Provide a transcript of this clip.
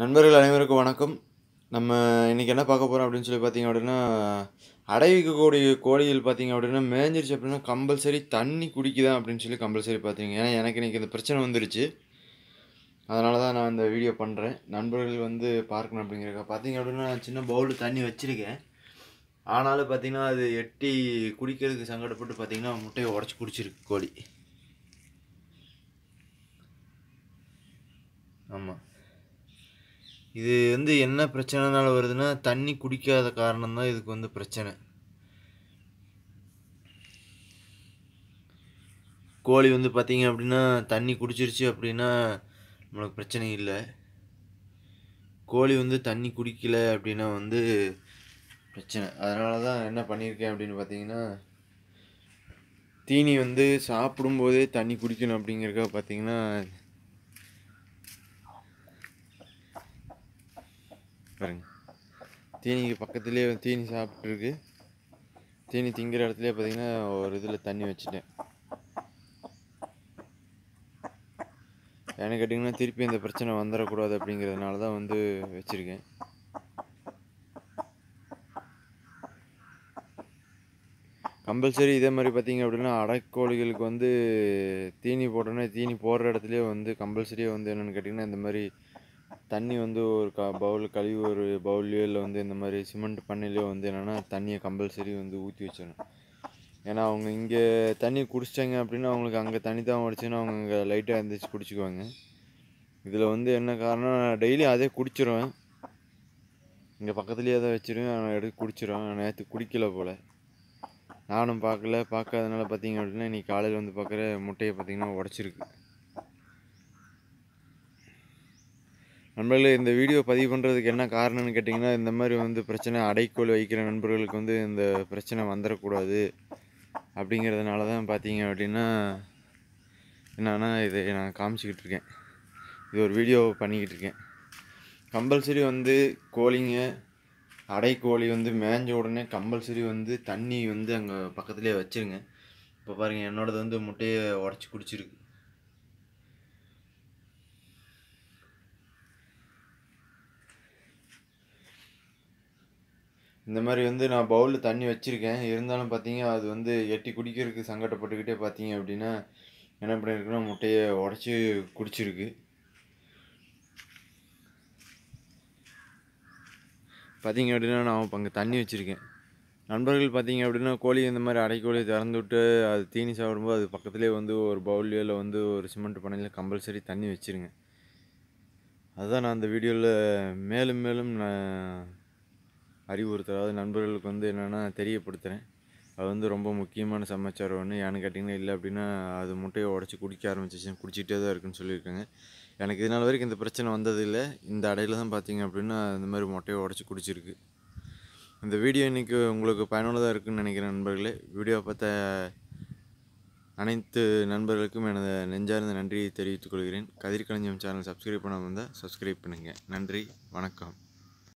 நண்பர்கள் அனைவருக்கும் வணக்கம் நம்ம இன்றைக்கி என்ன பார்க்க போகிறோம் அப்படின்னு சொல்லி பார்த்தீங்க அப்படின்னா அடைவிக்கக்கூடிய கோழிகள் பார்த்தீங்க அப்படின்னா மேஞ்சிருச்சு அப்படின்னா கம்பல்சரி தண்ணி குடிக்குதான் அப்படின்னு சொல்லி கம்பல்சரி பார்த்தீங்க ஏன்னா எனக்கு இன்றைக்கி இந்த பிரச்சனை வந்துருச்சு அதனால தான் நான் இந்த வீடியோ பண்ணுறேன் நண்பர்கள் வந்து பார்க்கணும் அப்படிங்கிறக்க பார்த்தீங்க அப்படின்னா நான் சின்ன பவுலில் தண்ணி வச்சுருக்கேன் ஆனாலும் பார்த்திங்கன்னா அது எட்டி குடிக்கிறதுக்கு சங்கடப்பட்டு பார்த்திங்கன்னா முட்டையை உடச்சி குடிச்சிருக்கு கோழி ஆமாம் இது வந்து என்ன பிரச்சனைனால வருதுன்னா தண்ணி குடிக்காத காரணம் தான் இதுக்கு வந்து பிரச்சனை கோழி வந்து பார்த்திங்க அப்படின்னா தண்ணி குடிச்சிருச்சு அப்படின்னா நம்மளுக்கு பிரச்சனை இல்லை கோழி வந்து தண்ணி குடிக்கலை அப்படின்னா வந்து பிரச்சனை அதனால தான் என்ன பண்ணியிருக்கேன் அப்படின்னு பார்த்தீங்கன்னா தீனி வந்து சாப்பிடும்போதே தண்ணி குடிக்கணும் அப்படிங்கிறக்க பார்த்தீங்கன்னா பாருங்க தீனிக்கு பக்கத்துலேயே தீனி சாப்பிட்ருக்கு தீனி திங்கிற இடத்துல பார்த்தீங்கன்னா ஒரு இதில் தண்ணி வச்சுட்டேன் ஏன்னு கேட்டிங்கன்னா திருப்பி இந்த பிரச்சனை வந்துடக்கூடாது அப்படிங்கிறதுனால தான் வந்து வச்சுருக்கேன் கம்பல்சரி இதே மாதிரி பார்த்தீங்க அப்படின்னா அடைக்கோழிகளுக்கு வந்து தீனி போட்டோன்னே தீனி போடுற இடத்துலேயே வந்து கம்பல்சரியாக வந்து என்னென்னு கேட்டிங்கன்னா இந்த மாதிரி தண்ணி வந்து ஒரு க பவுல் கழுவி ஒரு பவுல்லையோ இல்லை வந்து இந்த மாதிரி சிமெண்ட் பண்ணையிலையோ வந்து என்னென்னா தண்ணியை கம்பல்சரி வந்து ஊற்றி வச்சிடணும் ஏன்னா அவங்க இங்கே தண்ணி குடிச்சிட்டாங்க அப்படின்னா அவங்களுக்கு அங்கே தண்ணி தான் உடச்சுன்னா அவங்க அங்கே லைட்டாக இருந்துச்சு குடிச்சிக்குவாங்க இதில் வந்து என்ன காரணம் நான் டெய்லி அதே குடிச்சிருவேன் இங்கே பக்கத்துலேயே தான் வச்சுருவேன் நான் எடுத்து குடிச்சிருவேன் நேற்று குடிக்கல போல் நானும் பார்க்கல பார்க்காதனால பார்த்தீங்க அப்படின்னா இன்றைக்கி காலையில் வந்து பார்க்குற முட்டையை பார்த்திங்கன்னா உடச்சிருக்கு நண்பர்களே இந்த வீடியோ பதிவு பண்ணுறதுக்கு என்ன காரணம்னு கேட்டிங்கன்னா இந்த மாதிரி வந்து பிரச்சனை அடைக்கோள் வைக்கிற நண்பர்களுக்கு வந்து இந்த பிரச்சனை வந்துடக்கூடாது அப்படிங்கிறதுனால தான் பார்த்தீங்க அப்படின்னா என்னென்னா இதை நான் காமிச்சிக்கிட்டு இருக்கேன் இது ஒரு வீடியோ பண்ணிக்கிட்டு இருக்கேன் கம்பல்சரி வந்து கோழிங்க அடைக்கோழி வந்து மேஞ்ச உடனே கம்பல்சரி வந்து தண்ணி வந்து அங்கே பக்கத்துலேயே வச்சுருங்க இப்போ பாருங்கள் என்னோடது வந்து முட்டையை உடச்சி குடிச்சிருக்கு இந்த மாதிரி வந்து நான் பவுலில் தண்ணி வச்சுருக்கேன் இருந்தாலும் பார்த்தீங்க அது வந்து எட்டி குடிக்கிறதுக்கு சங்கடப்பட்டுக்கிட்டே பார்த்தீங்க அப்படின்னா என்ன பண்ணியிருக்குன்னா முட்டையை உடச்சி குடிச்சிருக்கு பார்த்தீங்க அப்படின்னா நான் அங்கே தண்ணி வச்சுருக்கேன் நண்பர்கள் பார்த்தீங்க அப்படின்னா கோழி இந்த மாதிரி அடைக்கோழி திறந்து விட்டு அது தீனி சாப்பிடும்போது அது பக்கத்துலேயே வந்து ஒரு பவுலியில் இல்லை வந்து ஒரு சிமெண்ட் பண்ணையில் கம்பல்சரி தண்ணி வச்சுருங்க அதுதான் நான் அந்த வீடியோவில் மேலும் மேலும் நான் அறிவுறுத்தலாவது நண்பர்களுக்கு வந்து என்னென்னா தெரியப்படுத்துகிறேன் அது வந்து ரொம்ப முக்கியமான சமாச்சாரம் ஒன்று ஏன்னு கேட்டிங்கன்னா இல்லை அப்படின்னா அது முட்டையை உடச்சி குடிக்க ஆரம்பிச்சிச்சு குடிச்சிட்டே தான் இருக்குன்னு சொல்லியிருக்காங்க எனக்கு இதனால் வரைக்கும் இந்த பிரச்சனை வந்ததில்லை இந்த அடையில் தான் பார்த்தீங்க அப்படின்னா இந்த மாதிரி முட்டையை உடச்சி குடிச்சிருக்கு இந்த வீடியோ இன்றைக்கி உங்களுக்கு பயனுள்ளதாக இருக்குன்னு நினைக்கிறேன் நண்பர்களே வீடியோ பார்த்த அனைத்து நண்பர்களுக்கும் எனது நெஞ்சார்ந்த நன்றியை தெரிவித்துக் கொள்கிறேன் கதிர்களஞ்சியம் சேனல் சப்ஸ்கிரைப் பண்ணாமல் இருந்தால் சப்ஸ்கிரைப் பண்ணுங்கள் நன்றி வணக்கம்